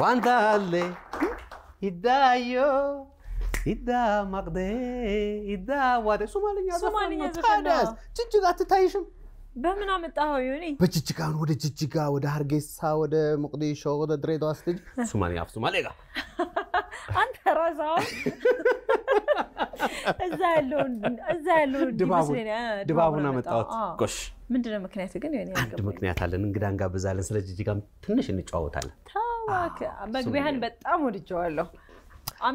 Vandale, ይዳዮ ኢዳ ማቅደ ኢዳ ዋደ ሶማልኛ ሶማልኛ ታዲያስ ጅጅጋ አትታይሽም? በምን አመጣኸው? ይሁኔ በጅጅጋ ወደ ጅጅጋ ወደ ሀርጌሳ ወደ ሞቅዲሾ ወደ ድሬዳዋ ስትሄጂ ሶማልኛ አፍ ሶማሌ ጋር አንተ ራስህ እዛ ያለውን እዛ ያለውን ድባቡን አመጣሁት። ጎሽ ምንድነው ምክንያቱ ግን? አንድ ምክንያት አለን። እንግዳ እንጋብዛለን። ስለ ጅጅጋም ትንሽ እንጨዋወታለን። መግቢያህን በጣም ወድጀዋለሁ።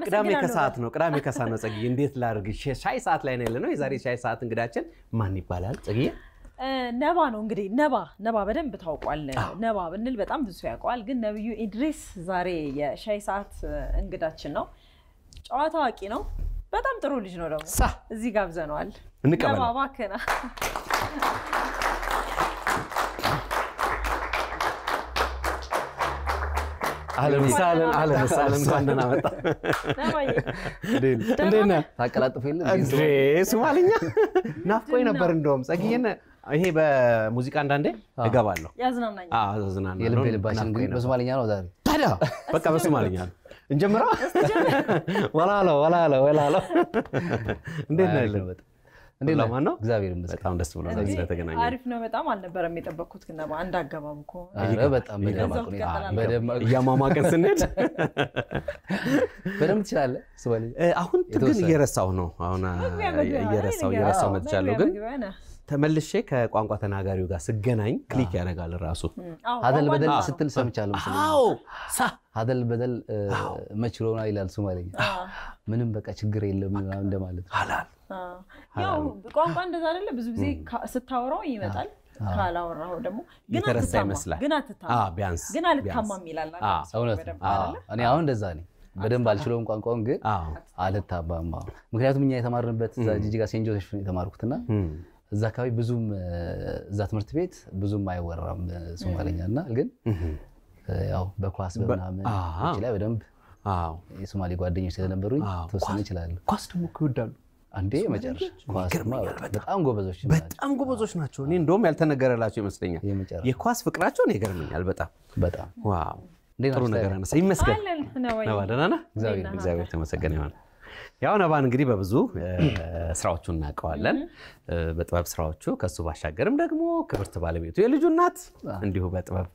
ቅዳሜ ከሰዓት ነው። ቅዳሜ ከሰዓት ነው። ጸግዬ እንዴት ላድርግ? ሻይ ሰዓት ላይ ነው ያለ ነው። የዛሬ ሻይ ሰዓት እንግዳችን ማን ይባላል? ጸግዬ ነባ ነው እንግዲህ ነባ ነባ በደንብ ታውቋል። ነባ ብንል በጣም ብዙ ያውቀዋል። ግን ነብዩ ኢድሪስ ዛሬ የሻይ ሰዓት እንግዳችን ነው። ጨዋታ አዋቂ ነው። በጣም ጥሩ ልጅ ነው ደግሞ እዚህ ጋብዘነዋል። እንቀበል ነባ እባክህ አለን ሳለን አለን ሳለን እንኳን ደህና መጣ። እንዴት ነህ? ታቀላጥፍ የለ ሶማልኛ ናፍቆኝ ነበር። እንደውም ጸግዬን ይሄ በሙዚቃ አንዳንዴ እገባለሁ፣ ያዝናናኛል። የልብ የልባችን እንግዲህ ነው ዛሬ። ታዲያ በቃ በሶማልኛ ነው እንጀምረው። ወላለው ወላለው ወላለው እንዴት ነህ? ለማን ነው? እግዚአብሔር ይመስገን በጣም ደስ ብሎ አሪፍ ነው። በጣም አልነበረም ግን አንድ በጣም ስንሄድ አሁን ግን ነው። አሁን መጥቻለሁ ግን ተመልሼ ከቋንቋ ተናጋሪው ጋር ስገናኝ ክሊክ ያደርጋል ራሱ። አደል በደል ስትል ሰምቻለሁ። አደል በደል መችሎና ይላል ሶማሌኛ። ምንም በቃ ችግር የለም እንደማለት ያው ቋንቋ እንደዛ አይደለ ብዙ ጊዜ ስታወራው ይመጣል ካላወራው ደግሞ የተረሳ ይመስላል ግን ቢያንስ ግን አልታማም ይላል እኔ አሁን እንደዛ ነኝ በደንብ አልችለውም ቋንቋውን ግን አልታማም ምክንያቱም እኛ የተማርንበት ጂጂጋ ሴንጆ የተማርኩትና እዛ አካባቢ ብዙም እዛ ትምህርት ቤት ብዙም አይወራም ሶማለኛ እና ግን ያው በኳስ በምናምን ላይ በደንብ የሶማሌ ጓደኞች ስለነበሩኝ ተወሰነ ይችላሉ ኳስ ደግሞ ይወዳሉ አንዴ መጨረሻ በጣም ጎበዞች በጣም ጎበዞች ናቸው። እኔ እንደውም ያልተነገረላቸው ይመስለኛል። የኳስ ፍቅራቸው ነው ይገርመኛል በጣም በጣም ዋው። ጥሩ ነገር አነሳ። ይመስገን። ደህና ነህ? እግዚአብሔር ተመሰገነ ይሆናል። የአሁነባ እንግዲህ በብዙ ስራዎቹ እናውቀዋለን፣ በጥበብ ስራዎቹ። ከሱ ባሻገርም ደግሞ ክብርት ባለቤቱ የልጁ እናት እንዲሁ በጥበብ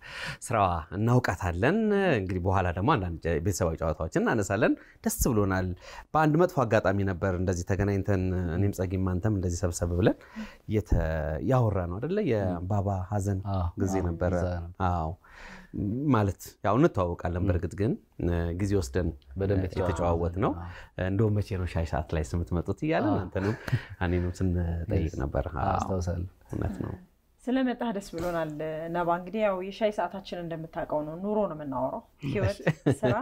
ስራዋ እናውቃታለን። እንግዲህ በኋላ ደግሞ አንዳንድ ቤተሰባዊ ጨዋታዎችን እናነሳለን። ደስ ብሎናል። በአንድ መጥፎ አጋጣሚ ነበር እንደዚህ ተገናኝተን እኔም ጸጊም አንተም እንደዚህ ሰብሰብ ብለን ያወራ ነው አደለ? የባባ ሀዘን ጊዜ ነበረ። አዎ ማለት ያው እንተዋወቃለን። በእርግጥ ግን ጊዜ ወስደን በደንብ የተጨዋወት ነው። እንደውም መቼ ነው ሻይ ሰዓት ላይ ስምትመጡት እያለን አንተንም እኔንም ስንጠይቅ ነበር። አስታውሳለሁ። እውነት ነው። ስለመጣህ ደስ ብሎናል። ነባ እንግዲህ ያው የሻይ ሰዓታችን እንደምታውቀው ነው፣ ኑሮ ነው የምናወራው፣ ህይወት፣ ስራ።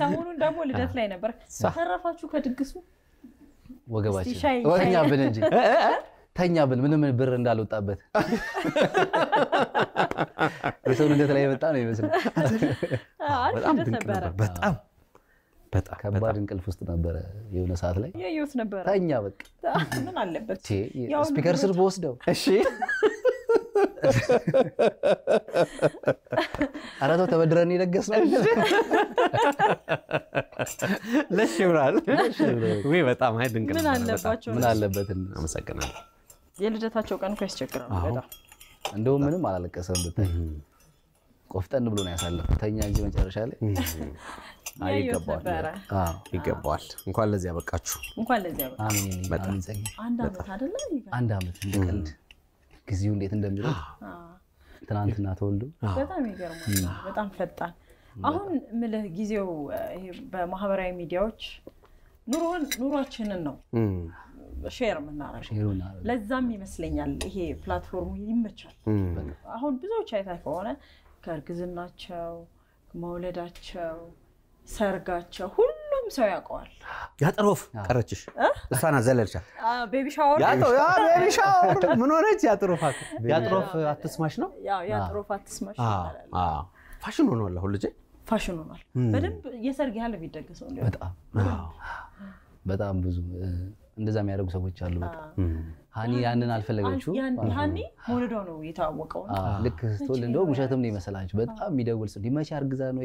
ሰሞኑን ደግሞ ልደት ላይ ነበር። ተረፋችሁ ከድግሱ ወገባችን ተኛ ብል እንጂ ተኛ ብል ምንም ብር እንዳልወጣበት በሰውነት ላይ የመጣ ነው ይመስል በጣም ድንቅ ነበር። በጣም ከባድ እንቅልፍ ውስጥ ነበረ። የሆነ ሰዓት ላይ ያየሁት ነበረ። ተኛ በቃ ምን አለበት ስፒከር ስር በወስደው። እሺ አራቷ ተበድረን የደገስ ነው ለሽ ይብራል። በጣም አይ ድንቅ ምን አለባቸው። ምን አለበትን። አመሰግናለሁ። የልደታቸው ቀን እኮ ያስቸግራል በጣም እንደውም ምንም አላለቀሰም ብታይ ቆፍጠን ብሎ ነው ያሳለፈው። ተኛ እንጂ መጨረሻ ላይ ይገባዋል። እንኳን ለዚህ ያበቃችሁ። አንድ አመት ዓመት እንደቀልድ ጊዜው እንዴት እንደሚለው ትናንትና ተወልዶ በጣም ይገርማል። በጣም ፈጣን። አሁን ምልህ ጊዜው በማህበራዊ ሚዲያዎች ኑሮን ኑሯችንን ነው ሼር የምናረገው ለዛም ይመስለኛል ይሄ ፕላትፎርሙ ይመቻል። አሁን ብዙዎች አይታ ከሆነ ከእርግዝናቸው መውለዳቸው፣ ሰርጋቸው ሁሉም ሰው ያውቀዋል። ያጠሮፍ ቀረችሽ፣ እሷና ዘለልቻ ቤቢ ሻወር ቤቢ ሻወር ምን ሆነች? ያጥሮፍ ያጥሮፍ አትስማሽ ነው ያጥሮፍ አትስማሽ ፋሽን ሆኗል። አሁን ልጄ ፋሽን ሆኗል። በደንብ የሰርግ ያህል የሚደገሰው በጣም በጣም ብዙ እንደዛ የሚያደርጉ ሰዎች አሉ። ሀኒ ያንን አልፈለገችው። ሀኒ ሞልዶ ነው የታወቀው። ልክ ስትወልድ ውሸትም ነው የመሰላቸው። በጣም የሚደውል ሰው መቼ አርግዛ ነው።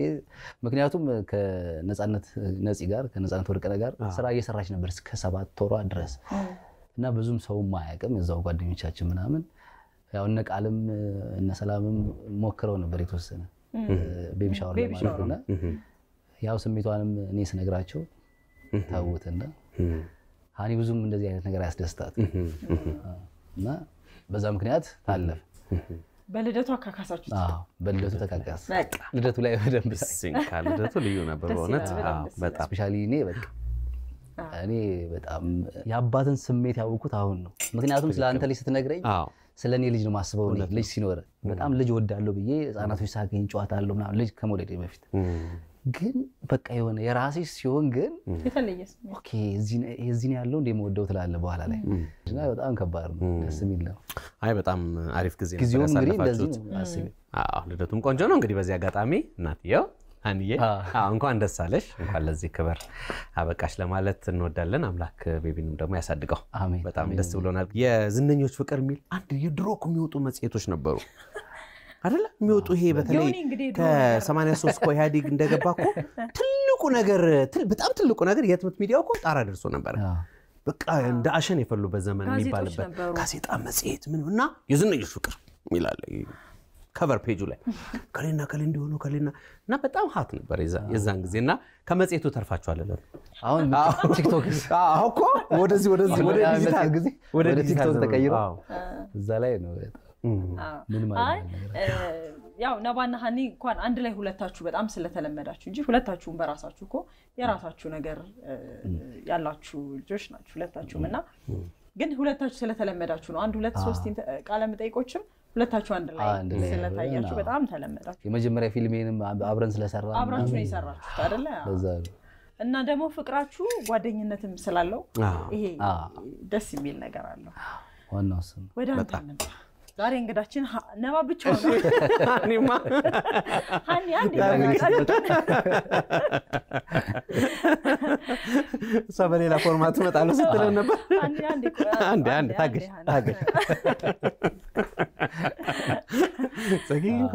ምክንያቱም ከነፃነት ነፂ ጋር ከነፃነት ወርቅነ ጋር ስራ እየሰራች ነበር እስከ ሰባት ወሯ ድረስ እና ብዙም ሰውም አያውቅም እዛው ጓደኞቻችን ምናምን ያው እነ ቃልም እነ ሰላምም ሞክረው ነበር የተወሰነ ቤቢ ሻወር ለማለት እና ያው ስሜቷንም እኔ ስነግራቸው ታውትና ሀኒ ብዙም እንደዚህ አይነት ነገር ያስደስታት እና በዛ ምክንያት ታለፈ። በልደቱ አካካሳችሁ? በልደቱ ተካካስ። ልደቱ ላይ በደንብ ልደቱ ልዩ ነበር በእውነት በጣም ስፔሻሊ እኔ በቃ እኔ በጣም የአባትን ስሜት ያወቅኩት አሁን ነው። ምክንያቱም ስለ አንተ ልጅ ስትነግረኝ ስለ እኔ ልጅ ነው ማስበው። ልጅ ሲኖረ በጣም ልጅ ወዳለሁ ብዬ ህፃናቶች ሳገኝ ጨዋታ አለው ልጅ ከመውለድ በፊት ግን በቃ የሆነ የራሴ ሲሆን ግን የዚህን ያለው እንደ መወደው ትላለ በኋላ ላይ እና በጣም ከባድ ነው። ደስ የሚል ነው። አይ በጣም አሪፍ ጊዜ ጊዜውም እንግዲህ እንደዚህ ነው። ልደቱም ቆንጆ ነው። እንግዲህ በዚህ አጋጣሚ እናትየው አንዬ እንኳን ደስ አለሽ፣ እንኳን ለዚህ ክብር አበቃሽ ለማለት እንወዳለን። አምላክ ቤቢንም ደግሞ ያሳድገው። በጣም ደስ ብሎናል። የዝነኞች ፍቅር የሚል አንድ የድሮ የሚወጡ መጽሔቶች ነበሩ አደለ የሚወጡ ይሄ በተለይ ከ83 እኮ ኢህአዴግ እንደገባ እኮ ትልቁ ነገር በጣም ትልቁ ነገር የህትመት ሚዲያው እኮ ጣራ ደርሶ ነበር። በቃ እንደ አሸን የፈሉበት ዘመን የሚባልበት ጋዜጣ መጽሔት ምን እና የዝነኞች ፍቅር ይላል ከቨር ፔጁ ላይ ከሌና ከሌ እንዲሆኑ ከሌና እና በጣም ሀት ነበር የዛን ጊዜ እና ከመጽሔቱ ተርፋችኋል። አሁን ቲክቶክ እኮ ወደዚህ ወደዚህ ወደ ዲጂታል ጊዜ ወደ ዲጂታል ተቀይሮ እዛ ላይ ነው ያው ነባና ሀኒ እንኳን አንድ ላይ ሁለታችሁ በጣም ስለተለመዳችሁ እንጂ ሁለታችሁም በራሳችሁ እኮ የራሳችሁ ነገር ያላችሁ ልጆች ናችሁ ሁለታችሁም እና ግን ሁለታችሁ ስለተለመዳችሁ ነው። አንድ ሁለት ሶስት ቃለ መጠይቆችም ሁለታችሁ አንድ ላይ ስለታያችሁ በጣም ተለመዳችሁ። የመጀመሪያ ፊልሜንም አብረን ስለሰራ አብራችሁ ነው የሰራችሁት አደለ? እና ደግሞ ፍቅራችሁ ጓደኝነትም ስላለው ይሄ ደስ የሚል ነገር አለው። ዋናው ወደ አንተ ዛሬ እንግዳችን ነባ ብቻ ነው። እኔማ ሀኒ አንድ እሷ በሌላ ፎርማት ትመጣለሁ ስትለን ነበር። አንዴ አንዴ ታገሽ ታገሽ። ጽጌ ግን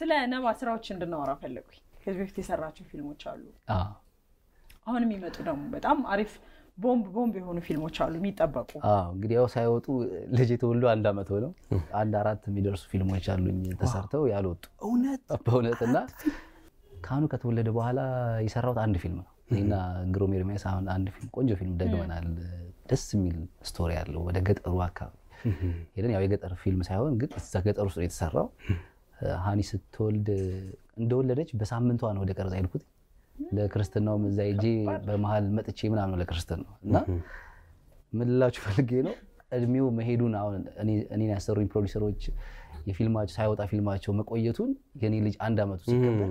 ስለ ነባ ስራዎች እንድናወራ ፈለጉኝ። ከዚህ በፊት የሰራቸው ፊልሞች አሉ፣ አሁን የሚመጡ ደግሞ በጣም አሪፍ ቦምብ ቦምብ የሆኑ ፊልሞች አሉ የሚጠበቁ። እንግዲህ ያው ሳይወጡ ልጅ የተወልዶ አንድ አመት ሆነው አንድ አራት የሚደርሱ ፊልሞች አሉኝ ተሰርተው ያልወጡ እውነት በእውነት እና ካህኑ ከተወለደ በኋላ የሰራሁት አንድ ፊልም ነው እና ግሮም ኤርሚያስ አሁን አንድ ፊልም ቆንጆ ፊልም ደግመናል። ደስ የሚል ስቶሪ አለው። ወደ ገጠሩ አካባቢ ሄደን ያው የገጠር ፊልም ሳይሆን ግን እዛ ገጠር ውስጥ የተሰራው። ሀኒ ስትወልድ እንደወለደች በሳምንቷ ነው ወደ ቀረጻ ሄድኩት። ለክርስትናው እዛ ሄጄ በመሀል መጥቼ ምናምን ነው ለክርስትናው። እና ምን ፈልጌ ነው እድሜው መሄዱን አሁን እኔን ያሰሩኝ ፕሮዲሰሮች የፊልማቸው ሳይወጣ ፊልማቸው መቆየቱን የኔ ልጅ አንድ አመቱ ሲቀበል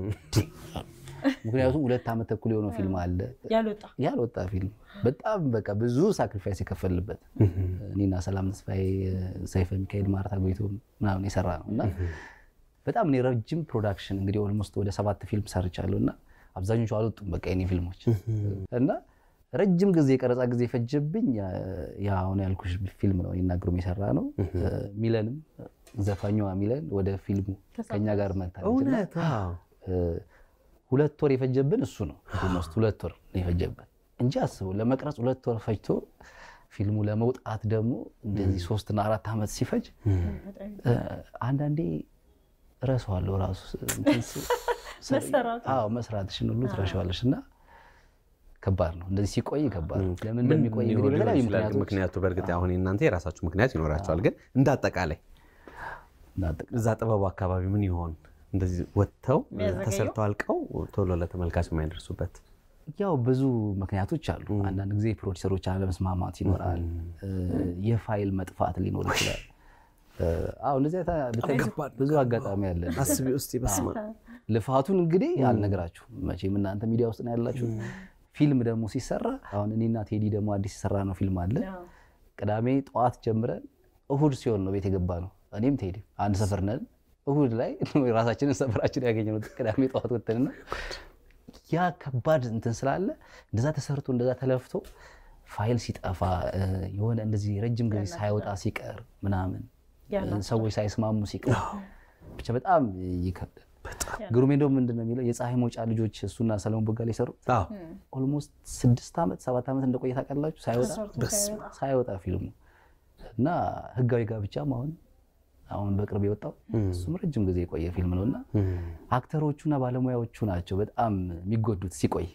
ምክንያቱም ሁለት ዓመት ተኩል የሆነው ፊልም አለ ያልወጣ ፊልም በጣም በቃ ብዙ ሳክሪፋይስ የከፈልበት እኔና ሰላም ተስፋዬ፣ ሰይፈ ሚካኤል፣ ማርታ ጎይቶ ምናምን የሰራ ነው እና በጣም እኔ ረጅም ፕሮዳክሽን እንግዲህ ኦልሞስት ወደ ሰባት ፊልም ሰርቻለሁ እና አብዛኞቹ አልወጡም በቃ የኔ ፊልሞች እና ረጅም ጊዜ የቀረጻ ጊዜ ፈጀብኝ። አሁን ያልኩሽ ፊልም ነው ይናገሩም የሰራ ነው። ሚለንም ዘፋኛዋ ሚለን ወደ ፊልሙ ከኛ ጋር መታ ሁለት ወር የፈጀብን እሱ ነው። ሁለት ወር የፈጀብን እንጂ አስቡ ለመቅረጽ ሁለት ወር ፈጅቶ ፊልሙ ለመውጣት ደግሞ እንደዚህ ሶስትና አራት ዓመት ሲፈጅ አንዳንዴ እረሳዋለሁ ራሱ መስራትሽን ሁሉ ትረሻዋለሽ እና ከባድ ነው። እንደዚህ ሲቆይ ከባድ ነው። ለምን እንደሚቆይ እንግዲህ በተለያዩ ምክንያቶች ምክንያቱ በእርግጥ አሁን እናንተ የራሳችሁ ምክንያት ይኖራቸዋል፣ ግን እንዳጠቃላይ እዛ ጥበቡ አካባቢ ምን ይሆን እንደዚህ ወጥተው ተሰርተው አልቀው ቶሎ ለተመልካች የማይደርሱበት ያው ብዙ ምክንያቶች አሉ። አንዳንድ ጊዜ ፕሮዲሰሮች አለመስማማት ይኖራል። የፋይል መጥፋት ሊኖር ይችላል። አዎ እንደዚህ ብዙ አጋጣሚ ያለ አስቢ ውስጥ ይበስማ ልፋቱን እንግዲህ አልነግራችሁ መቼም እናንተ ሚዲያ ውስጥ ነው ያላችሁ። ፊልም ደግሞ ሲሰራ አሁን እኔና ቴዲ ደግሞ አዲስ ሲሰራ ነው ፊልም አለ። ቅዳሜ ጠዋት ጀምረን እሁድ ሲሆን ነው ቤት የገባ ነው። እኔም ቴዲ አንድ ሰፈር ነን። እሁድ ላይ ራሳችንን ሰፈራችን ያገኘነው ቅዳሜ ጠዋት ወተንና ያ ከባድ እንትን ስላለ እንደዛ ተሰርቶ እንደዛ ተለፍቶ ፋይል ሲጠፋ የሆነ እንደዚህ ረጅም ጊዜ ሳይወጣ ሲቀር ምናምን ሰዎች ሳይስማሙ ሲቀር ብቻ በጣም ይከብዳል። ግሩሜ እንደውም ምንድን ነው የሚለው የፀሐይ መውጫ ልጆች እሱና ሰለሞን ቦጋሌ የሰሩ ኦልሞስት ስድስት ዓመት ሰባት ዓመት እንደቆየ ታውቃላችሁ ሳይወጣ ፊልሙ እና ህጋዊ ጋብቻም አሁን አሁን በቅርብ የወጣው እሱም ረጅም ጊዜ የቆየ ፊልም ነው እና አክተሮቹና ባለሙያዎቹ ናቸው በጣም የሚጎዱት ሲቆይ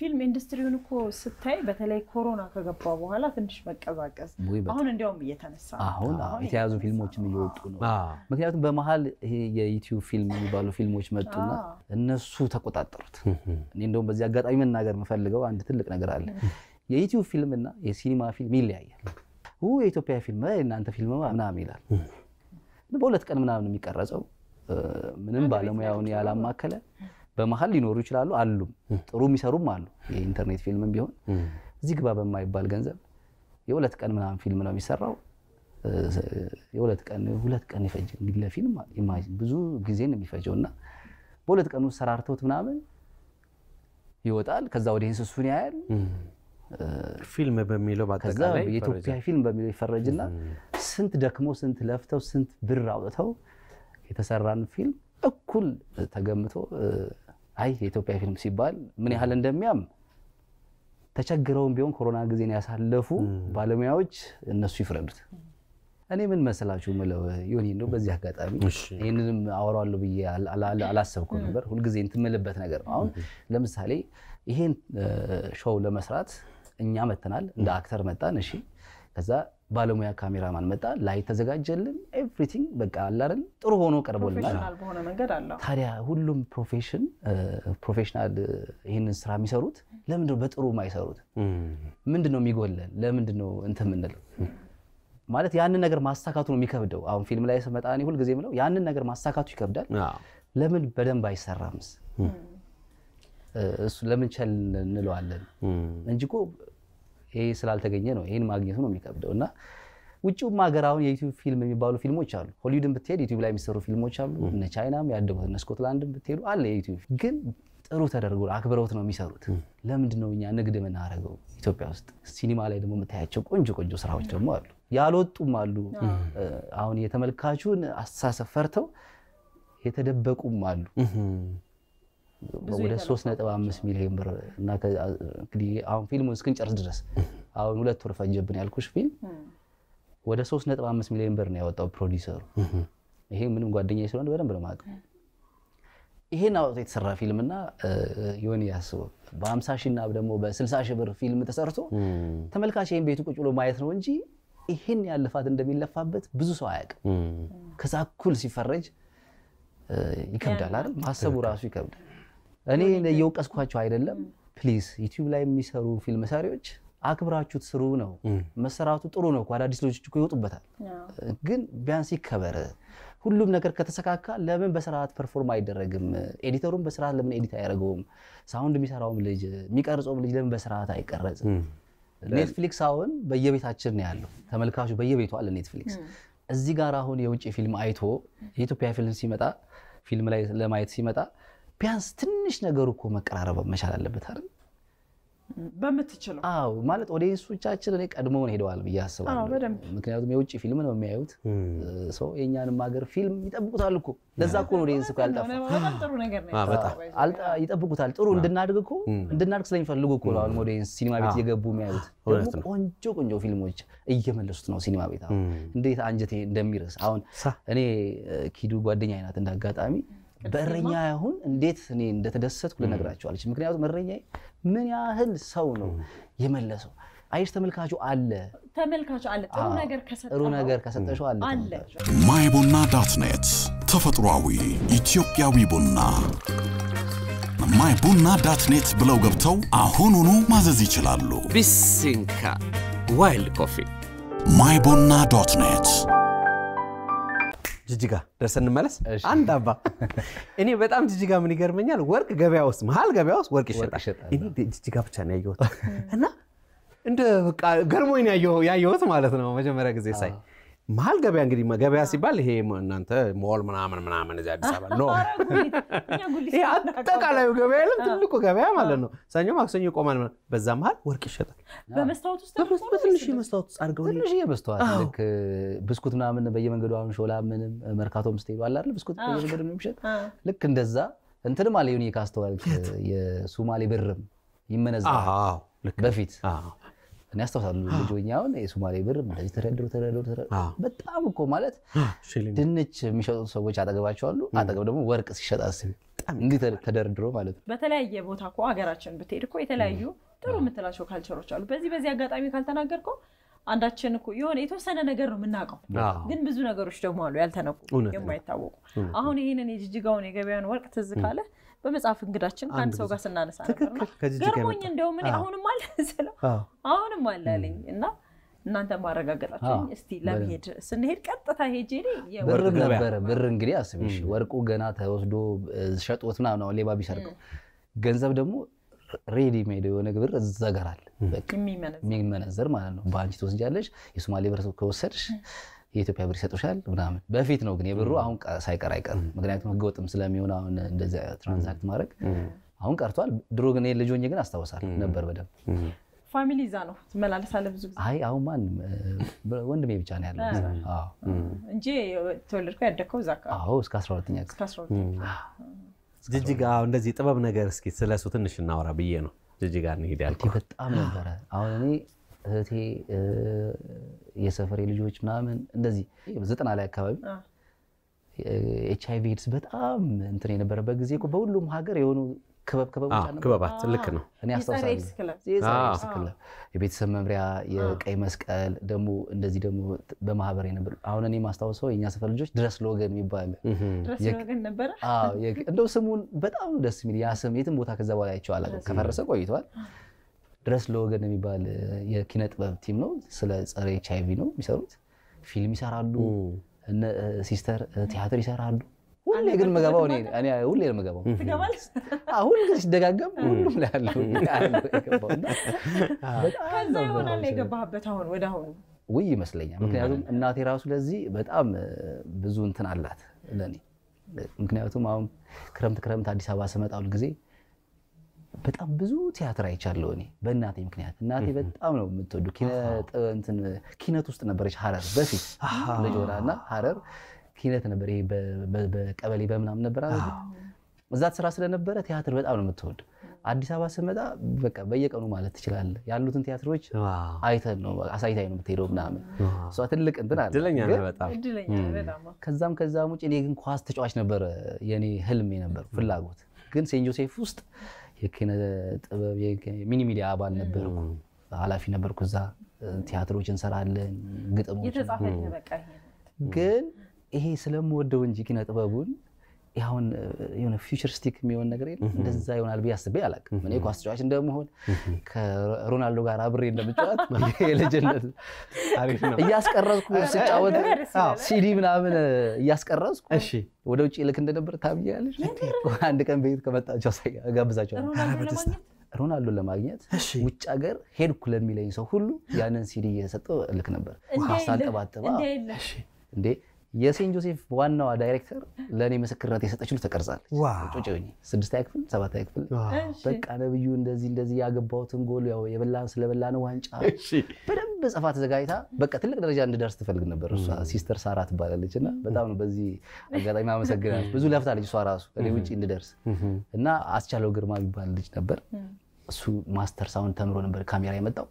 ፊልም ኢንዱስትሪውን እኮ ስታይ በተለይ ኮሮና ከገባ በኋላ ትንሽ መቀዛቀዝ፣ አሁን እንዲያውም እየተነሳ አሁን የተያዙ ፊልሞችም እየወጡ ነው። ምክንያቱም በመሀል ይሄ የዩቲዩብ ፊልም የሚባሉ ፊልሞች መጡና እነሱ ተቆጣጠሩት። እኔ እንደውም በዚህ አጋጣሚ መናገር የምፈልገው አንድ ትልቅ ነገር አለ። የዩቲዩብ ፊልምና የሲኒማ ፊልም ይለያያል። የኢትዮጵያ ፊልም እናንተ ፊልም ምናምን ይላል። በሁለት ቀን ምናምን የሚቀረጸው ምንም ባለሙያውን ያላማከለ በመሀል ሊኖሩ ይችላሉ አሉም፣ ጥሩ የሚሰሩም አሉ። የኢንተርኔት ፊልምም ቢሆን እዚህ ግባ በማይባል ገንዘብ የሁለት ቀን ምናምን ፊልም ነው የሚሰራው። የሁለት ቀን ሁለት ቀን ይፈጅ እንግዲህ ለፊልም ኢማጂን ብዙ ጊዜ ነው የሚፈጀው እና በሁለት ቀን ውስጥ ሰራርተውት ምናምን ይወጣል። ከዛ ወደ እንስሱን ያያል። ፊልም በሚለው በአጠቃላይ የኢትዮጵያ ፊልም በሚለው ይፈረጅና ስንት ደክሞ ስንት ለፍተው ስንት ብር አውጥተው የተሰራን ፊልም እኩል ተገምቶ አይ የኢትዮጵያ ፊልም ሲባል ምን ያህል እንደሚያም ተቸግረውም ቢሆን ኮሮና ጊዜን ያሳለፉ ባለሙያዎች እነሱ ይፍረዱት። እኔ ምን መሰላችሁ ምለው ዮኒ ነው በዚህ አጋጣሚ ይህንንም አወራዋለሁ ብዬ አላሰብኩ ነበር። ሁልጊዜ እንትምልበት ነገር ነው። አሁን ለምሳሌ ይሄን ሾው ለመስራት እኛ መተናል፣ እንደ አክተር መጣን። እሺ ከዛ ባለሙያ ካሜራማን መጣ፣ ላይ ተዘጋጀልን። ኤቭሪቲንግ በቃ አላረን ጥሩ ሆኖ ቀርቦልናል። ታዲያ ሁሉም ፕሮፌሽን ፕሮፌሽናል ይህንን ስራ የሚሰሩት ለምንድነው በጥሩ ማይሰሩት? ምንድነው የሚጎለን? ለምንድነው እንትን የምንለው? ማለት ያንን ነገር ማሳካቱ ነው የሚከብደው። አሁን ፊልም ላይ ስመጣ እኔ ሁልጊዜ የምለው ያንን ነገር ማሳካቱ ይከብዳል። ለምን በደንብ አይሰራምስ? እሱ ለምን ቸል እንለዋለን እንጂ ይሄ ስላልተገኘ ነው ይህን ማግኘቱ ነው የሚከብደው እና ውጭውም ሀገር አሁን የዩቲዩብ ፊልም የሚባሉ ፊልሞች አሉ። ሆሊውድን ብትሄድ ዩቲዩብ ላይ የሚሰሩ ፊልሞች አሉ። እነ ቻይናም ያደጉት እነ ስኮትላንድም ብትሄዱ አለ የዩቲዩብ ግን ጥሩ ተደርጎ አክብረውት ነው የሚሰሩት። ለምንድን ነው እኛ ንግድ የምናደርገው ኢትዮጵያ ውስጥ? ሲኒማ ላይ ደግሞ የምታያቸው ቆንጆ ቆንጆ ስራዎች ደግሞ አሉ፣ ያልወጡም አሉ። አሁን የተመልካቹን አስተሳሰብ ፈርተው የተደበቁም አሉ። ወደ 3.5 ሚሊዮን ብር እና እንግዲህ አሁን ፊልሙን እስክንጨርስ ድረስ አሁን ሁለት ወር ፈጀብን ያልኩሽ ፊልም ወደ 3.5 ሚሊዮን ብር ነው ያወጣው ፕሮዲሰሩ። ይሄ ምንም ጓደኛዬ ስለሆነ በደንብ ነው የማውቀው። ይሄን አውጥቶ የተሰራ እና የሆነ ያስበው በ50 ሺህ እና ደግሞ በ60 ሺህ ብር ፊልም ተሰርቶ ተመልካች ይሄን ቤቱ ቁጭ ብሎ ማየት ነው እንጂ ይሄን ያልፋት እንደሚለፋበት ብዙ ሰው አያውቅም። ከዛ እኩል ሲፈረጅ ይከብዳል አይደል? ማሰቡ ራሱ ይከብዳል። እኔ እየወቀስኳቸው አይደለም። ፕሊዝ ዩቲዩብ ላይ የሚሰሩ ፊልም ሰሪዎች አክብራችሁት ስሩ ነው። መሰራቱ ጥሩ ነው፣ አዳዲስ ልጆች እኮ ይወጡበታል። ግን ቢያንስ ይከበር። ሁሉም ነገር ከተሰካካ ለምን በስርዓት ፐርፎርም አይደረግም? ኤዲተሩም በስርዓት ለምን ኤዲት አያደርገውም? ሳውንድ የሚሰራውም ልጅ የሚቀርጸውም ልጅ ለምን በስርዓት አይቀረጽም? ኔትፍሊክስ አሁን በየቤታችን ነው ያለው። ተመልካቹ በየቤቱ አለ ኔትፍሊክስ። እዚህ ጋር አሁን የውጭ ፊልም አይቶ የኢትዮጵያ ፊልም ሲመጣ ፊልም ላይ ለማየት ሲመጣ ቢያንስ ትንሽ ነገሩ እኮ መቀራረብ መቻል አለበት አይደል? በምትችለው አዎ። ማለት ኦዲየንሶቻችን እኔ ቀድመውን ሄደዋል ብዬ አስባለሁ። ምክንያቱም የውጭ ፊልም ነው የሚያዩት ሰው የእኛንም ሀገር ፊልም ይጠብቁታል እኮ። ለዛ እኮ ነው ኦዲየንስ እኮ ያልጠፋ ይጠብቁታል። ጥሩ እንድናድግ እኮ እንድናድግ ስለሚፈልጉ እኮ ነው አሁን ኦዲየንስ ሲኒማ ቤት እየገቡ የሚያዩት። ደግሞ ቆንጆ ቆንጆ ፊልሞች እየመለሱት ነው ሲኒማ ቤት። አሁን እንዴት አንጀቴ እንደሚረስ አሁን እኔ ኪዱ ጓደኛዬ ናት እንዳጋጣሚ በእረኛ አሁን እንዴት እኔ እንደተደሰትኩ ልነግራችሁ አልችልም። ምክንያቱም እረኛ ምን ያህል ሰው ነው የመለሰው። አይሽ ተመልካቹ አለ ተመልካቹ አለ ጥሩ ነገር ከሰጠ ጥሩ ነገር ከሰጠሽው አለ ማይ ቡና ዳት ኔት ተፈጥሯዊ ኢትዮጵያዊ ቡና ማይቡና ቡና ዳት ኔት ብለው ገብተው አሁኑኑ ማዘዝ ይችላሉ። ቢሲንካ ዋይልድ ኮፊ ማይቡና ቡና ዶት ኔት ጅጅጋ ደርሰን እንመለስ። አንድ አባ እኔ በጣም ጅጅጋ ምን ይገርመኛል፣ ወርቅ ገበያ ውስጥ መሀል ገበያ ውስጥ ወርቅ ይሸጣል። ጅጅጋ ብቻ ነው ያየሁት እና እንደ በቃ ገርሞኝ ያየሁት ማለት ነው መጀመሪያ ጊዜ ሳይ መሀል ገበያ እንግዲህ ገበያ ሲባል ይሄ እናንተ ሞል ምናምን ምናምን እዚህ አዲስ አበባ ኖ ይሄ አጠቃላዩ ገበያ የለም ትልቁ ገበያ ማለት ነው። ሰኞ ማክሰኞ ይቆማል። በዛ መሀል ወርቅ ይሸጣል። በመስታወት በትንሽ መስታወት ውስጥ አድርገው ትንሽ መስታወት ልክ ብስኩት ምናምን በየመንገዱ አሁን ሾላ ምንም መርካቶ ምስት አለ አላለ ብስኩት በየመንገዱ የሚሸጥ ልክ እንደዛ እንትንም አለ የሆነ ካስተዋል የሱማሌ ብርም ይመነዛል በፊት እኔ አስታውሳለሁ ልጅ ሆኜ አሁን የሶማሌ ብር እንደዚህ ተደርድሮ ተደርድሮ በጣም እኮ ማለት ድንች የሚሸጡ ሰዎች አጠገባቸው አሉ። አጠገብ ደግሞ ወርቅ ሲሸጥ አስቢ፣ እንዲህ ተደርድሮ ማለት ነው። በተለያየ ቦታ እኮ ሀገራችን ብትሄድ እኮ የተለያዩ ጥሩ የምትላቸው ካልቸሮች አሉ። በዚህ በዚህ አጋጣሚ ካልተናገርከው አንዳችን እኮ የሆነ የተወሰነ ነገር ነው የምናውቀው፣ ግን ብዙ ነገሮች ደግሞ አሉ ያልተነኩ የማይታወቁ። አሁን ይህንን የጅጅጋውን የገበያን ወርቅ ትዝ ካለ በመጽሐፍ እንግዳችን ከአንድ ሰው ጋር ስናነሳ ገርሞኝ እንደውም አሁንም አለ ስለው አሁንም አለ አለኝ እና እናንተ ማረጋገጣችሁ እስቲ ለመሄድ ስንሄድ ቀጥታ ሄጄ ብር ነበረ ብር እንግዲህ አስቢሽ ወርቁ ገና ተወስዶ ሸጦት ምናምን ነው ሌባ ቢሰርቀው ገንዘብ ደግሞ ሬዲ ሜድ የሆነ ግብር እዛ ጋር አለ የሚመነዘር ማለት ነው በአንቺ ትወስጃለሽ የሶማሌ ብር ከወሰድሽ የኢትዮጵያ ብር ይሰጡሻል ምናምን በፊት ነው ግን የብሩ አሁን ሳይቀር አይቀር ምክንያቱም ህገወጥም ስለሚሆን አሁን እንደዚያ ትራንዛክት ማድረግ አሁን ቀርቷል። ድሮ ግን ልጅ ሆኜ ግን አስታወሳል ነበር በደንብ ፋሚሊ ይዛ ነው ትመላለሳለህ ብዙ ጊዜ? አይ አሁን ማን ወንድሜ ብቻ ነው ያለው እንጂ ተወለድኩ ያደግከው እዛ አካባቢ እስከ 12ኛ ጅጅጋ። እንደዚህ ጥበብ ነገር እስኪ ስለሱ ትንሽ እናወራ ብዬ ነው ጅጅጋ እንሄድ ያልኩህ። በጣም ነበረ አሁን እኔ እህቴ የሰፈሬ ልጆች ምናምን እንደዚህ ዘጠና ላይ አካባቢ ኤች አይቪ ኤድስ በጣም እንትን የነበረበት ጊዜ በሁሉም ሀገር የሆኑ ክበብ ክበባት ልክ ነው። እኔ አስታውሳለሁ የቤተሰብ መምሪያ፣ የቀይ መስቀል ደግሞ እንደዚህ ደግሞ በማህበር ነበር። አሁን እኔ ማስታውሰው የእኛ ሰፈር ልጆች ድረስ ለወገን የሚባል እንደው ስሙን በጣም ደስ የሚል ያ ስም የትም ቦታ ከዛ በኋላ አይቼው አላውቅም፣ ከፈረሰ ቆይተዋል። ድረስ ለወገን የሚባል የኪነ ጥበብ ቲም ነው። ስለ ጸረ ኤች አይ ቪ ነው የሚሰሩት። ፊልም ይሰራሉ። ሲስተር ቲያትር ይሰራሉ። ሁሌ ግን መገባው ሁሌ ነው መገባው። አሁን ግን ሲደጋገም ሁሉም ላይ አለ። ከዛ ይሆናል የገባህበት አሁን ወደ አሁኑ ውይ ይመስለኛል። ምክንያቱም እናቴ ራሱ ለዚህ በጣም ብዙ እንትን አላት ለእኔ። ምክንያቱም አሁን ክረምት ክረምት አዲስ አበባ ስመጣ ጊዜ በጣም ብዙ ቲያትር አይቻለሁ እኔ በእናቴ ምክንያት። እናቴ በጣም ነው የምትወዱ ኪነት ውስጥ ነበረች ሀረር በፊት ልጅ እና ኪነት ነበር በቀበሌ በምናምን ነበር እዛ ስራ ስለነበረ ቲያትር በጣም ነው የምትወድ። አዲስ አበባ ስመጣ በቃ በየቀኑ ማለት ትችላለህ ያሉትን ቲያትሮች አይተን ነው አሳይታኝ ነው የምትሄደው ምናምን። እሷ ትልቅ እንትን አለ ከዛም ከዛም ውጭ እኔ ግን ኳስ ተጫዋች ነበረ የኔ ህልም ነበር ፍላጎት ግን ሴንት ጆሴፍ ውስጥ የኪነ ጥበብ ሚኒ ሚዲያ አባል ነበርኩ፣ ኃላፊ ነበርኩ። እዛ ቲያትሮች እንሰራለን፣ ግጥሞች ግን ይሄ ስለምወደው እንጂ ኪነ ጥበቡን አሁን የሆነ ፊውቸሪስቲክ የሚሆን ነገር የለም። እንደዛ ይሆናል ብዬ አስቤ አላውቅም። እኔ ኳስ ተጫዋች እንደመሆን ከሮናልዶ ጋር አብሬ እንደምጫወት የልጅነት እያስቀረዝኩ ስጫወት ሲዲ ምናምን እያስቀረዝኩ ወደ ውጭ ልክ እንደነበር ታብያለሽ። አንድ ቀን ቤት ከመጣቸው ጋብዛቸው ሮናልዶን ለማግኘት ውጭ ሀገር ሄድኩ ለሚለኝ ሰው ሁሉ ያንን ሲዲ እየሰጠው ልክ ነበር ሳንጠባጠባ እንዴ የሴንት ጆሴፍ ዋናዋ ዳይሬክተር ለእኔ ምስክርነት የሰጠችሉ ተቀርጻለች። ጮጭ ስድስታዊ ክፍል ሰባታዊ ክፍል በቃ ነብዩ እንደዚህ እንደዚህ ያገባሁትን ጎል የበላን ስለበላን ዋንጫ በደንብ ጽፋ ተዘጋጅታ በቃ ትልቅ ደረጃ እንድደርስ ትፈልግ ነበር። እሷ ሲስተር ሳራ ትባላለች እና በጣም ነው በዚህ አጋጣሚ አመሰግናለች። ብዙ ለፍታለች እሷ ራሱ እኔ ውጭ እንድደርስ እና አስቻለው ግርማ የሚባል ልጅ ነበር። እሱ ማስተር ሳውንድ ተምሮ ነበር ካሜራ የመጣው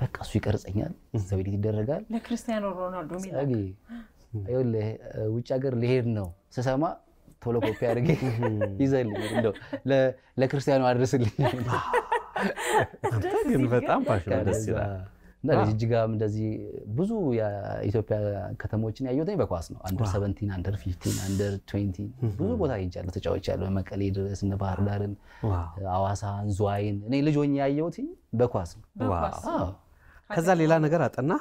በቃ እሱ ይቀርጸኛል። ዘቤዴት ይደረጋል ለክርስቲያኖ ሮናልዶ ውጭ ሀገር ልሄድ ነው ስሰማ ቶሎ ኮፒ አድርጌ ይዘልኝ ለክርስቲያኑ አድርስልኝ። በጣም ደስ ይላል። ጅጅጋም እንደዚህ ብዙ የኢትዮጵያ ከተሞችን ያየሁት በኳስ ነው። አንደር ሰቨንቲን፣ አንደር ፊፍቲን፣ አንደር ትዌንቲ ብዙ ቦታ ሄጃለሁ፣ ተጫውቻለሁ። መቀሌ ድረስ እነ ባህር ዳርን፣ አዋሳን፣ ዝዋይን እኔ ልጆኝ ሆኜ ያየሁት በኳስ ነው። ከዛ ሌላ ነገር አጠና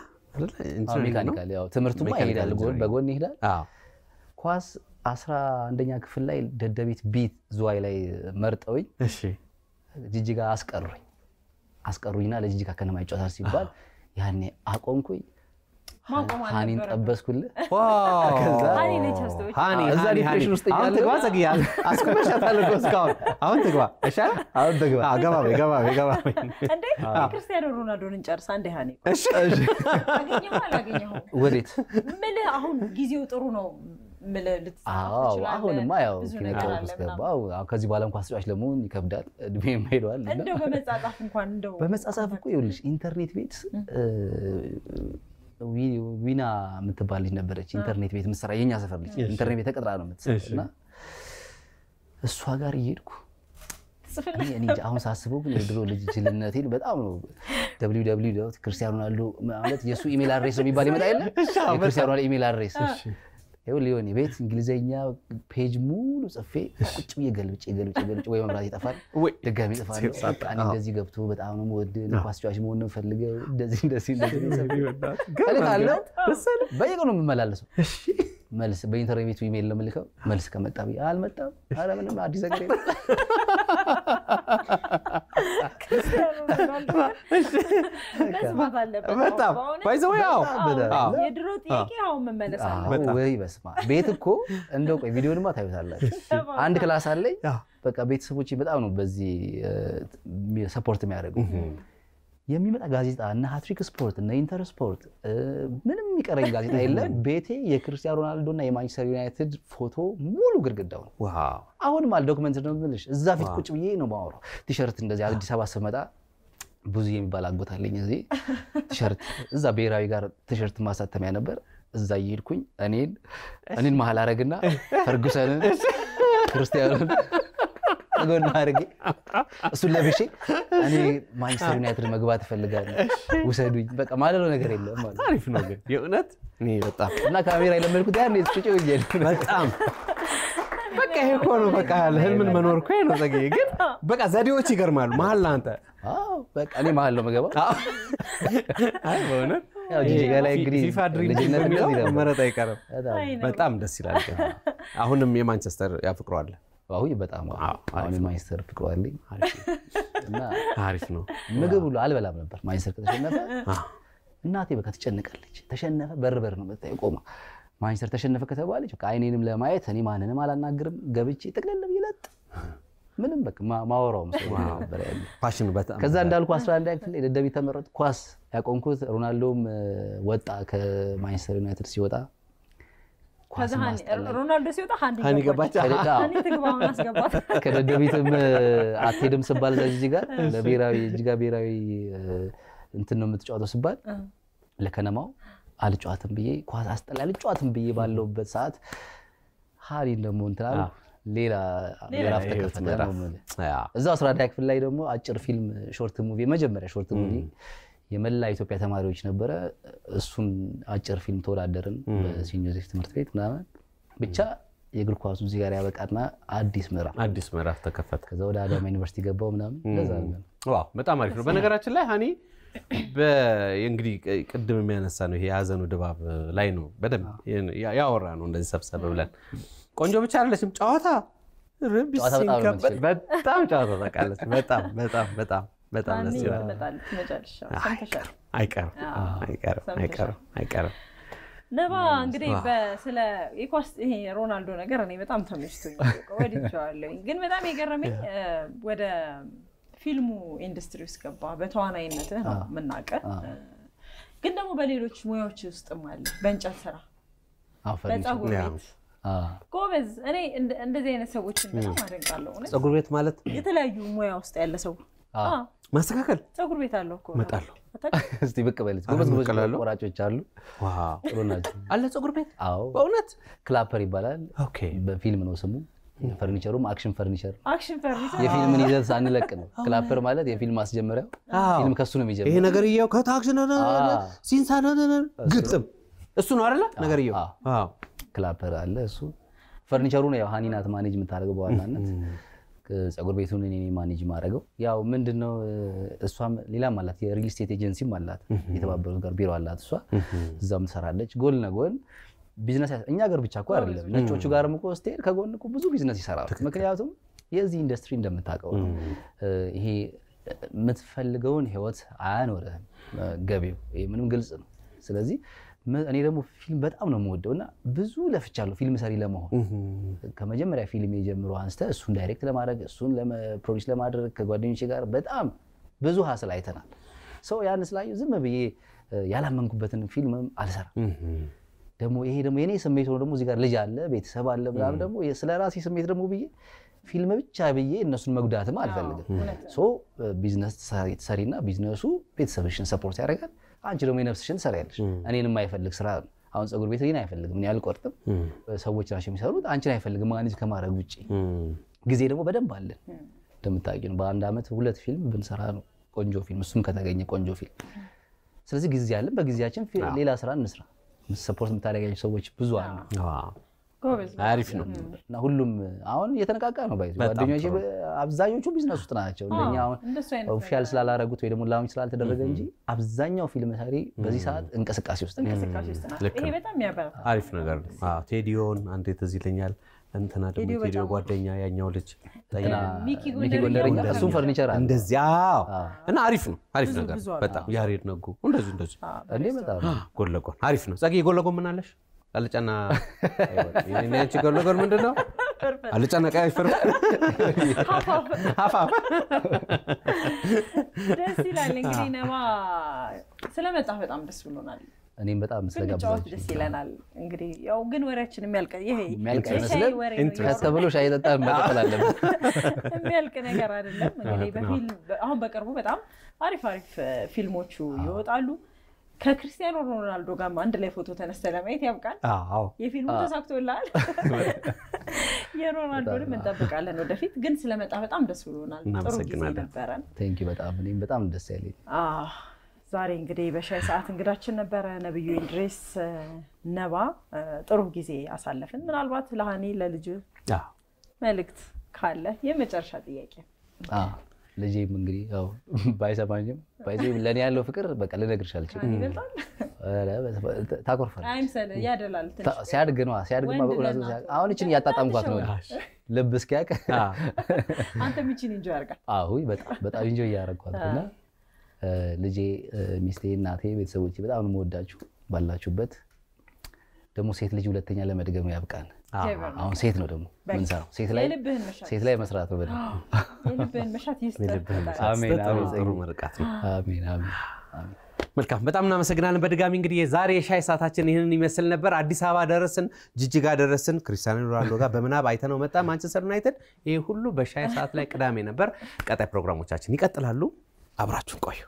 ሜካኒካል ትምህርቱማ ይሄዳል፣ በጎን ይሄዳል። ኳስ አስራ አንደኛ ክፍል ላይ ደደቢት ቤት ዝዋይ ላይ መርጠውኝ ጅጅጋ አስቀሩኝ አስቀሩኝና ለጅጅጋ ከነማ ይጫወታል ሲባል ያኔ አቆምኩኝ። ሀኒን ጠበስኩልህ። ክርስቲያኖ ጊዜው ጥሩ ነው ከዚህ በኋላ ለመሆን ይከብዳል፣ እድሜም ሄደዋል። በመጻጻፍ እኮ ይኸውልሽ ኢንተርኔት ቤት ዊና የምትባል ልጅ ነበረች፣ ኢንተርኔት ቤት የምትሰራ የኛ ሰፈር ልጅ ኢንተርኔት ቤት ተቀጥራ ነው የምትሰራው። እና እሷ ጋር እየሄድኩ አሁን ሳስበው ግን የድሮ ልጅ ችልነቴን በጣም ነው። ክርስቲያኑ ሮናልዶ ማለት የእሱ ኢሜል አድሬስ ነው የሚባል ይመጣ የለ የክርስቲያኑ ኢሜል አድሬስ ሊሆን ቤት እንግሊዘኛ ፔጅ ሙሉ ጽፌ ቁጭ ብዬ ገልብጭ ገልብጭ ገልብጭ ወይ መብራት ይጠፋል፣ ድጋሚ ይጠፋል። እንደዚህ ገብቶ በጣም ነው ወድ ኳስ ጫዋች መሆን ነው ፈልገው እንደዚህ እንደዚህ አለው። በየቀኑ የምመላለሰው መልስ በኢንተርኔቱ ኢሜል ለምልከው መልስ ከመጣ ብዬ አልመጣም፣ አረ ምንም አዲስ ነገር የለም በጣም ባይዘው ያው የድሮ ጥያቄ አሁን ወይ ቤት እኮ እንደው ቆይ ቪዲዮ ታዩታላችሁ። አንድ ክላስ አለኝ። በቃ ቤተሰቦቼ በጣም ነው በዚህ ሰፖርት የሚያደርገው የሚመጣ ጋዜጣ እነ ሀትሪክ ስፖርት እነ ኢንተር ስፖርት ምንም የሚቀረኝ ጋዜጣ የለ። ቤቴ የክርስቲያኖ ሮናልዶ እና የማንቸስተር ዩናይትድ ፎቶ ሙሉ ግድግዳው ነው። አሁንም አለ ዶክመንት ነው የምልሽ። እዛ ፊት ቁጭ ብዬ ነው የማወራው። ቲሸርት እንደዚህ አዲስ አበባ ስመጣ ብዙ የሚባል አጎት አለኝ እዚህ ቲሸርት እዛ ብሔራዊ ጋር ቲሸርት ማሳተሚያ ነበር። እዛ እየሄድኩኝ እኔን እኔን መሀል አረግና ፈርጉሰንን ክርስቲያኑን ጎን አድርጌ እሱን ለብሼ እኔ ማንቸስተር ዩናይትድ መግባት እፈልጋለሁ ውሰዱኝ በቃ ማለለው ነገር የለም ማለት አሪፍ ነው ግን የእውነት በጣም እና ካሜራ የለመድኩት ያን ጭጭ ብዬ በጣም በቃ ይሄ እኮ ነው በቃ ህልምን መኖር እኮ ነው ጸጌ ግን በቃ ዘዴዎች ይገርማሉ መሀል ለአንተ በቃ እኔ መሀል ነው መገባ በእውነት ፊፋ ድሪም መረጥ አይቀርም በጣም ደስ ይላል አሁንም የማንቸስተር ያፍቅረዋል አሁን በጣም አሁን ማይስተር ፍቅሩ አለኝ አሪፍ ነው። ምግብ ሁሉ አልበላም ነበር ማይስተር ከተሸነፈ። እናቴ በቃ ትጨንቃለች። ተሸነፈ በርበር ነው መጣ ቆማ ማንችስተር ተሸነፈ ከተባለች አይኔንም ለማየት እኔ ማንንም አላናግርም ገብቼ ጠቅለል ይለጥ ምንም በቃ ማወራውም ነበር ያለ ከዛ እንዳልኩ 11 ክፍል ደደቢት ተመረጥ ኳስ ያቆምኩት ሮናልዶም ወጣ ከማንችስተር ዩናይትድ ሲወጣ ከዛ ሮናልዶ ሲወጣ ሀኒ ገባች። ከደደቢትም አትሄድም ስባል ለዚህ ጋር ለብሔራዊ እጅጋ ብሔራዊ እንትን ነው የምትጫወተው ስባል ለከነማው አልጨዋትም ብዬ ኳስ አስጠላ አልጨዋትም ብዬ ባለውበት ሰዓት ሀሪን ደግሞ እንትና ሌላ ምዕራፍ ተከፈተ እዛው አስራ ክፍል ላይ ደግሞ አጭር ፊልም ሾርት ሙቪ የመጀመሪያ ሾርት ሙቪ የመላ ኢትዮጵያ ተማሪዎች ነበረ። እሱን አጭር ፊልም ተወዳደርን በሲኒዮር ትምህርት ቤት ምናምን ብቻ የእግር ኳሱ እዚህ ጋር ያበቃና አዲስ ምዕራፍ አዲስ ምዕራፍ ተከፈተ። ከዛ ወደ አዳማ ዩኒቨርሲቲ ገባው ምናምን። በጣም አሪፍ ነው። በነገራችን ላይ ሀኒ እንግዲህ ቅድም የሚያነሳ ነው ይሄ የሀዘኑ ድባብ ላይ ነው በደንብ ያወራ ነው እንደዚህ ሰብሰብ ብለን ቆንጆ ብቻ አይደለችም ጨዋታ በጣም ጨዋታ ታውቃለች። በጣም በጣም በጣም በጣም ደስ ይላል። አይቀርም ነባ እንግዲህ ስለ የኳስ ይሄ ሮናልዶ ነገር እኔ በጣም ተመችቶኝ ወድጄዋለሁኝ። ግን በጣም የገረመኝ ወደ ፊልሙ ኢንዱስትሪ ውስጥ ገባ በተዋናይነትህ ነው የምናውቅህ። ግን ደግሞ በሌሎች ሙያዎች ውስጥም አለ፣ በእንጨት ስራ፣ በፀጉር ቤት ጎበዝ። እኔ እንደዚህ አይነት ሰዎች በጣም አደንቃለሁ። ፀጉር ቤት ማለት የተለያዩ ሙያ ውስጥ ያለ ሰው ማስተካከል ፀጉር ቤት አለው እኮ እመጣለሁ። እስቲ ብቅ በል ጎበዝ ጎበዝ ቆራጮች አሉ ጥሩ ናቸው። አለ ፀጉር ቤት? አዎ በእውነት ክላፐር ይባላል። በፊልም ነው ስሙ። ፈርኒቸሩም አክሽን ፈርኒቸር የፊልምን ይዘት ሳንለቅ ነው። ክላፐር ማለት የፊልም ማስጀመሪያው ፊልም ከሱ ነው የሚጀምረው። ይሄ እያው ከታክሽን ሲንሳ ግጥም እሱ ነው አይደለ? ነገርየው ክላፐር አለ እሱ። ፈርኒቸሩ ነው ያው ሃኒ ማኔጅ የምታደርገው በዋናነት ፀጉር ቤቱን እኔ ማኔጅ ማድረገው። ያው ምንድን ነው እሷም ሌላም አላት፣ የሪል ስቴት ኤጀንሲም አላት፣ የተባበሩት ጋር ቢሮ አላት። እሷ እዛም ትሰራለች ጎን ለጎን ቢዝነስ እኛ ሀገር ብቻ እኮ አይደለም፣ ነጮቹ ጋርም እኮ ስትሄድ ከጎን እኮ ብዙ ቢዝነስ ይሰራሉ። ምክንያቱም የዚህ ኢንዱስትሪ እንደምታውቀው ነው ይሄ የምትፈልገውን ህይወት አያኖርህም። ገቢው ምንም ግልጽ ነው። ስለዚህ እኔ ደግሞ ፊልም በጣም ነው የምወደው እና ብዙ ለፍቻለሁ ፊልም ሰሪ ለመሆን ከመጀመሪያ ፊልም የጀምሮ አንስተ እሱን ዳይሬክት ለማድረግ እሱን ፕሮዲስ ለማድረግ ከጓደኞች ጋር በጣም ብዙ ሀስል አይተናል። ሰው ያን ስላየሁ ዝም ብዬ ያላመንኩበትን ፊልምም አልሰራም። ደግሞ ይሄ ደግሞ የኔ ስሜት ሆኖ ደግሞ እዚህ ጋር ልጅ አለ ቤተሰብ አለ ምናምን ደግሞ ስለ ራሴ ስሜት ደግሞ ብዬ ፊልም ብቻ ብዬ እነሱን መጉዳትም አልፈልግም። ቢዝነስ ሰሪና ቢዝነሱ ቤተሰብሽን ሰፖርት ያደርጋል አንቺ ደግሞ የነፍስሽን ትሰሪያለሽ። እኔን የማይፈልግ ስራ አሁን ፀጉር ቤት እኔን አይፈልግም፣ እኔ አልቆርጥም፣ ሰዎች ናቸው የሚሰሩት። አንቺን አይፈልግም ማኔጅ ከማድረግ ውጭ። ጊዜ ደግሞ በደንብ አለን። እንደምታውቂው ነው በአንድ ዓመት ሁለት ፊልም ብንሰራ ነው ቆንጆ ፊልም፣ እሱም ከተገኘ ቆንጆ ፊልም። ስለዚህ ጊዜ አለን። በጊዜያችን ሌላ ስራ እንስራ። ሰፖርት የምታደርጋቸው ሰዎች ብዙ አሉ። አሪፍ ነው እና ሁሉም አሁን እየተነቃቃ ነው። ባይዘ አብዛኞቹ ቢዝነስ ውስጥ ናቸው። ኦፊሻል ስላላረጉት ወይ ደግሞ ላውንች ስላልተደረገ እንጂ አብዛኛው ፊልም ሰሪ በዚህ ሰዓት እንቅስቃሴ ውስጥ አሪፍ ነገር ነው። ቴዲዮን አንተ ትዝ ይለኛል እንትና ደግሞ ቴዲዮ ጓደኛ ያኛው ልጅ ሚኪ ጎንደረኛ እሱም ፈርኒቸር አለ እንደዚያ እና አሪፍ ነው። አሪፍ ነገር በጣም ያሬድ ነጉ እንደዚህ እንደዚህ እንዴ በጣም ጎለጎን አሪፍ ነው። ጸጌ ጎለጎን ምን አለሽ? አልጫና ችግር ነገር ምንድን ነው? አልጫና ቀያሽ ፍርፍር ሀፋፍ ደስ ይላል። እንግዲህ ነማ ስለመጣ በጣም ደስ ብሎናል። እኔም በጣም ስለጋብዛችሁ ደስ ይለናል። እንግዲህ ያው ግን ወሬያችን የሚያልቅ ከተብሎ ሻይ ጠጣ መቀጠል አለብን። የሚያልቅ ነገር አይደለም። እንግዲህ አሁን በቅርቡ በጣም አሪፍ አሪፍ ፊልሞቹ ይወጣሉ። ከክርስቲያኖ ሮናልዶ ጋር አንድ ላይ ፎቶ ተነስተ ለማየት ያብቃል። የፊልሙ ተሳክቶላል። የሮናልዶንም እንጠብቃለን ወደፊት። ግን ስለመጣ በጣም ደስ ብሎናል። ጥሩ ጊዜ ነበረን። በጣም እኔም በጣም ደስ ያለኝ ዛሬ እንግዲህ በሻይ ሰዓት እንግዳችን ነበረ ነብዩ ኢንድሬስ ነባ። ጥሩ ጊዜ አሳለፍን። ምናልባት ለሀኔ ለልጅ መልእክት ካለ የመጨረሻ ጥያቄ ልጅም እንግዲህ ባይሰማኝም ባይዘ ለእኔ ያለው ፍቅር በቃ ልነግርሽ አልችልም። ታኮርፋለች። ሲያድግ ነዋ ሲያድግ አሁን ይችን እያጣጣምኳት ነው። ልብ እስኪያውቅ አንተም ይችን እንጆ ያርጋል። በጣም እንጆ እያረግኳት እና ልጄ፣ ሚስቴ፣ እናቴ፣ ቤተሰቦቼ በጣም የምወዳችሁ ባላችሁበት ደግሞ ሴት ልጅ ሁለተኛ ለመድገም ያብቃን። አሁን ሴት ነው ደግሞ ምንሰራው ሴት ላይ መስራት ነው። የልብህን መሻት መልካም በጣም እናመሰግናለን። በድጋሚ እንግዲህ የዛሬ የሻይ ሰዓታችን ይህንን ይመስል ነበር። አዲስ አበባ ደረስን፣ ጅጅጋ ደረስን፣ ክርስቲያኖ ሮናልዶ ጋር በምናብ አይተነው መጣ፣ ማንቸስተር ዩናይትድ። ይህ ሁሉ በሻይ ሰዓት ላይ ቅዳሜ ነበር። ቀጣይ ፕሮግራሞቻችን ይቀጥላሉ። አብራችሁን ቆዩ።